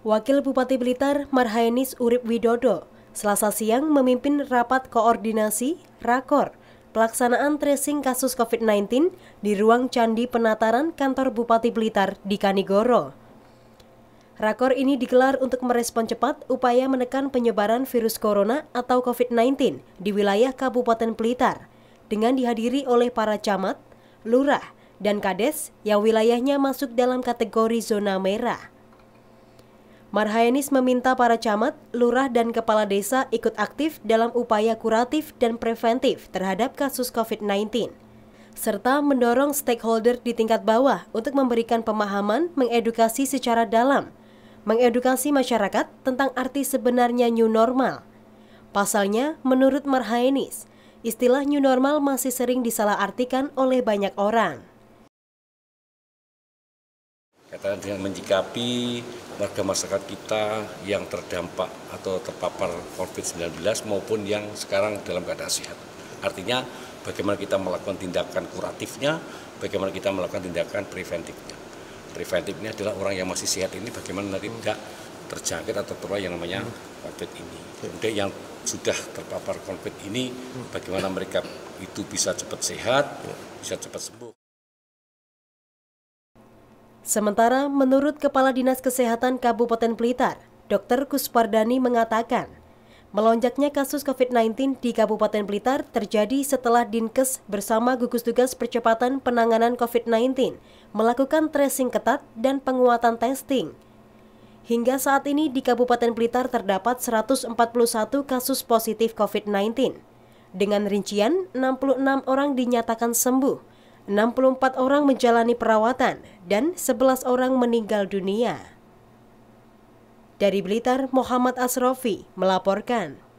Wakil Bupati Blitar Marhaenis Urip Widodo selasa siang memimpin rapat koordinasi Rakor pelaksanaan tracing kasus COVID-19 di ruang Candi Penataran Kantor Bupati Blitar di Kanigoro. Rakor ini digelar untuk merespon cepat upaya menekan penyebaran virus corona atau COVID-19 di wilayah Kabupaten Blitar dengan dihadiri oleh para camat, lurah, dan kades yang wilayahnya masuk dalam kategori zona merah. Marhaenis meminta para camat, lurah, dan kepala desa ikut aktif dalam upaya kuratif dan preventif terhadap kasus COVID-19, serta mendorong stakeholder di tingkat bawah untuk memberikan pemahaman mengedukasi secara dalam, mengedukasi masyarakat tentang arti sebenarnya new normal. Pasalnya, menurut Marhaenis, istilah new normal masih sering disalahartikan oleh banyak orang kaitannya dengan menyikapi warga masyarakat kita yang terdampak atau terpapar COVID-19 maupun yang sekarang dalam keadaan sehat. Artinya bagaimana kita melakukan tindakan kuratifnya, bagaimana kita melakukan tindakan preventifnya. Preventifnya adalah orang yang masih sehat ini bagaimana tidak terjangkit atau terpapar yang namanya COVID ini. Kemudian yang sudah terpapar COVID ini bagaimana mereka itu bisa cepat sehat, bisa cepat sembuh. Sementara, menurut Kepala Dinas Kesehatan Kabupaten Blitar, Dr. Kuspardani mengatakan, melonjaknya kasus COVID-19 di Kabupaten Blitar terjadi setelah Dinkes bersama gugus tugas percepatan penanganan COVID-19 melakukan tracing ketat dan penguatan testing. Hingga saat ini di Kabupaten Blitar terdapat 141 kasus positif COVID-19. Dengan rincian, 66 orang dinyatakan sembuh, 64 orang menjalani perawatan dan 11 orang meninggal dunia. Dari Blitar, Muhammad Asrofi melaporkan.